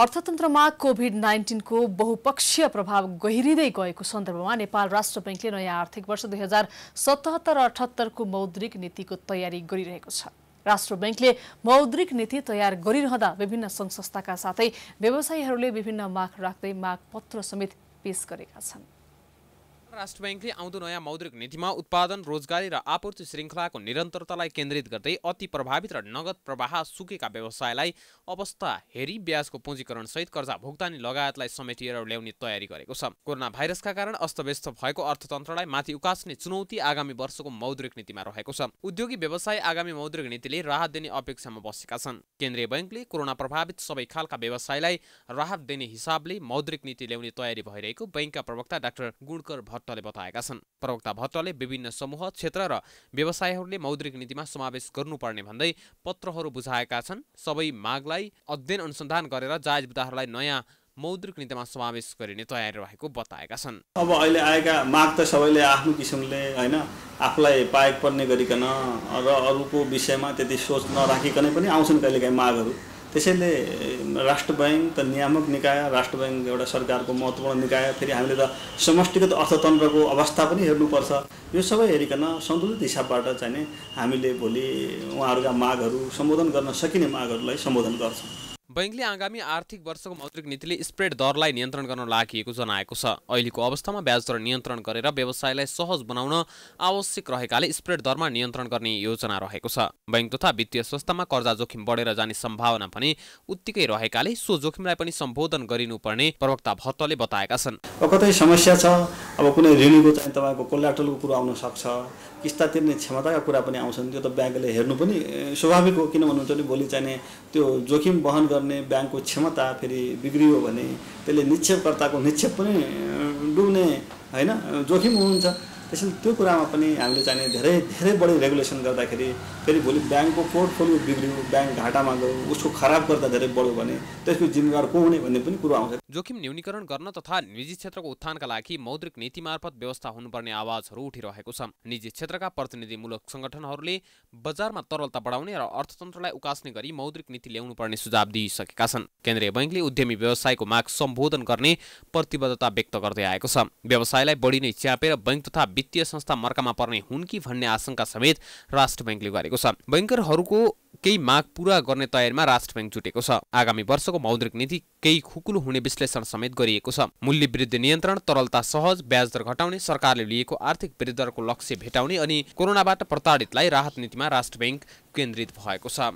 अर्थतन्त्रमा covid नाइन्टिनको बहुपक्षीय प्रभाव गहिरिँदै गएको सन्दर्भमा नेपाल राष्ट्र ब्याङ्कले नयाँ आर्थिक वर्ष दुई हजार सतहत्तर अठहत्तरको मौद्रिक नीतिको तयारी गरिरहेको छ राष्ट्र ब्याङ्कले मौद्रिक नीति तयार गरिरहँदा विभिन्न सङ्घ संस्थाका साथै व्यवसायीहरूले विभिन्न माग राख्दै माग पत्र समेत पेश गरेका छन् राष्ट्र ब्याङ्कले आउँदो नयाँ मौद्रिक नीतिमा उत्पादन रोजगारी र आपूर्ति श्रृङ्खलाको निरन्तरतालाई केन्द्रित गर्दै अति प्रभावित र नगद प्रवाह सुकेका व्यवसायलाई अवस्था हेरी ब्याजको सहित कर्जा भुक्तानी लगायतलाई समेटिएर ल्याउने तयारी गरेको छ कोरोना भाइरसका कारण अस्तव्यस्त भएको अर्थतन्त्रलाई माथि उकास्ने चुनौती आगामी वर्षको मौद्रिक नीतिमा रहेको छ उद्योगी व्यवसाय आगामी मौद्रिक नीतिले राहत दिने अपेक्षामा बसेका छन् केन्द्रीय ब्याङ्कले कोरोना प्रभावित सबै खालका व्यवसायलाई राहत दिने हिसाबले मौद्रिक नीति ल्याउने तयारी भइरहेको ब्याङ्कका प्रवक्ता डाक्टर गुणकर भट्ट भट्टले बताएका छन् प्रवक्ता भट्टले विभिन्न समूह क्षेत्र र व्यवसायहरूले मौद्रिक नीतिमा समावेश गर्नुपर्ने भन्दै पत्रहरू बुझाएका छन् सबै मागलाई अध्ययन अनुसन्धान गरेर जायज विधाहरूलाई नयाँ मौद्रिक नीतिमा समावेश गरिने तयारी रहेको बताएका छन् अब अहिले आएका माग त सबैले आफ्नो किसिमले होइन आफूलाई पाएक पर्ने गरिकन र अरूको विषयमा त्यति सोच नराखिकनै पनि आउँछन् कहिलेकाहीँ मागहरू त्यसैले राष्ट्र ब्याङ्क त नियामक निकाय राष्ट्र ब्याङ्क एउटा सरकारको महत्त्वपूर्ण निकाय फेरि हामीले त समष्टिगत अर्थतन्त्रको अवस्था पनि हेर्नुपर्छ यो सबै हेरिकन सन्तुलित हिसाबबाट चाहिँ हामीले भोलि उहाँहरूका मागहरू सम्बोधन गर्न सकिने मागहरूलाई सम्बोधन गर्छौँ बैङ्कले आगामी आर्थिक वर्षको मौद्रिक नीतिले स्प्रेड दरलाई नियन्त्रण गर्न लागि जनाएको छ अहिलेको अवस्थामा ब्याज दर नियन्त्रण गरेर व्यवसायलाई सहज बनाउन आवश्यक रहेकाले स्प्रेड दरमा नियन्त्रण गर्ने योजना रहेको छ बैङ्क तथा वित्तीय संस्थामा कर्जा जोखिम बढेर जाने सम्भावना पनि उत्तिकै रहेकाले सो जोखिमलाई पनि सम्बोधन गरिनुपर्ने प्रवक्ता भट्टले बताएका छन् कतै समस्या छ अब कुनै ऋणको चाहिँ तपाईँको कोल्याटलको कुरो आउन सक्छ किस्ता तिर्ने क्षमताका कुरा पनि आउँछन् त्यो त ब्याङ्कले हेर्नु पनि स्वाभाविक हो किन भन्नुहुन्छ भने भोलि चाहिने त्यो जोखिम वहन गर्ने ब्याङ्कको क्षमता फेरि बिग्रियो भने त्यसले निक्षेपकर्ताको निक्षेप पनि डुब्ने होइन जोखिम हुन्छ त्यसैले त्यो कुरामा पनि हामीले चाहिने धेरै धेरै बढी रेगुलेसन गर्दाखेरि फेरि भोलि ब्याङ्कको पोर्टफोलियो बिग्रियो ब्याङ्क घाटामा गयो उसको खराब गर्दा धेरै बढ्यो भने त्यसको जिम्मेवार को हुने भन्ने पनि कुरो आउँछ जोखिम न्यूनीकरण गर्न तथा निजी क्षेत्रको उत्थानका लागि मौद्रिक नीति मार्फत व्यवस्था हुनुपर्ने आवाजहरू उठिरहेको छ निजी क्षेत्रका प्रतिनिधिमूलक सङ्गठनहरूले बजारमा तरलता बढाउने र अर्थतन्त्रलाई उकास्ने गरी मौद्रिक नीति ल्याउनुपर्ने सुझाव दिइसकेका छन् केन्द्रीय बैङ्कले उद्यमी व्यवसायको माग सम्बोधन गर्ने प्रतिबद्धता व्यक्त गर्दै आएको छ व्यवसायलाई बढी नै च्यापेर बैङ्क तथा वित्तीय संस्था मर्कामा पर्ने हुन् कि भन्ने आशंका समेत राष्ट्र ब्याङ्कले गरेको छ बैङ्करहरूको केही माग पूरा गर्ने तयारीमा राष्ट्र ब्याङ्क जुटेको छ आगामी वर्षको मौद्रिक नीति केही खुकुलो हुने विश्लेषण समेत गरिएको छ मूल्य वृद्धि नियन्त्रण तरलता सहज ब्याज दर घटाउने सरकारले लिएको आर्थिक वृद्धिको लक्ष्य भेटाउने अनि कोरोनाबाट प्रताडितलाई राहत नीतिमा राष्ट्र ब्याङ्क केन्द्रित भएको छ